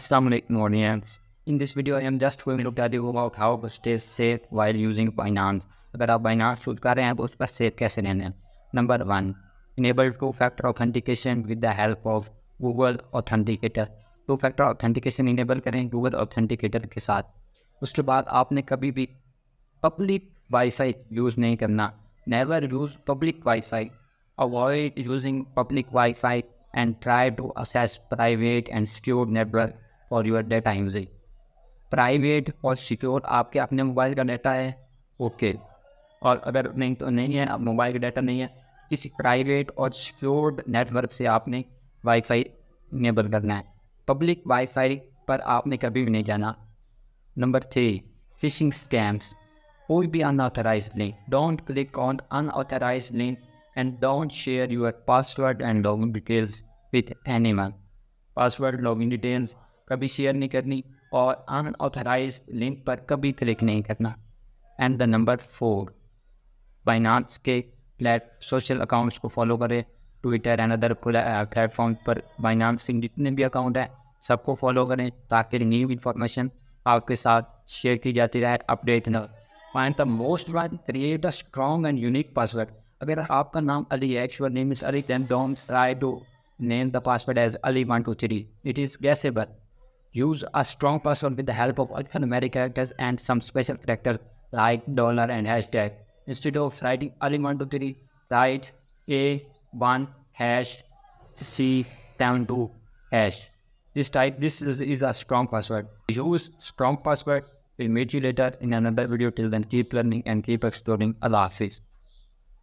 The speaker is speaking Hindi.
Assalamualaikum audience. In this video, I am just going to tell you about how to stay safe while using Binance. अगर आप Binance यूज कर रहे हैं तो उस पर सेफ कैसे रहना है number one enable two factor authentication with the help of Google Authenticator two factor authentication enable करें गूगल ऑथेंटिकेटर के साथ उसके बाद आपने कभी भी पब्लिक वाईफाई यूज़ नहीं करना never use public WiFi avoid using public WiFi and try to access private and secure network for your time using private और सिक्योर आपके अपने मोबाइल का डाटा है ओके okay. और अगर नहीं तो नहीं है आप मोबाइल का डाटा नहीं है किसी प्राइवेट और सिक्योर्ड नेटवर्क से आपने वाईफाई इनेबल करना है पब्लिक वाईफाई पर आपने कभी भी नहीं जाना नंबर थ्री फिशिंग स्कैम्स कोई भी unauthorised link don't click on unauthorised link and don't share your password and login details with any password login details कभी शेयर नहीं करनी और अनऑथराइज लिंक पर कभी क्लिक नहीं करना and the number four Binance के प्लेट सोशल अकाउंट्स को फॉलो करें ट्विटर एंड अदर प्लेटफॉर्म पर बाइनांस के जितने भी अकाउंट हैं सबको फॉलो करें ताकि न्यू इन्फॉर्मेशन आपके साथ शेयर की जाती रहे अपडेट न find the most one create a strong and unique password अगर आपका नाम अली है actual name is Ali then don't try to name the password as Ali one two three it is guessable use a strong password with the help of alphanumeric characters and some special characters like dollar and hashtag. Instead of writing early 1, 2, 3, write A1 hash C72 hash. This type, this is, is a strong password. Use strong password. We'll meet you later in another video. Till then, keep learning and keep exploring. Allah Hafiz.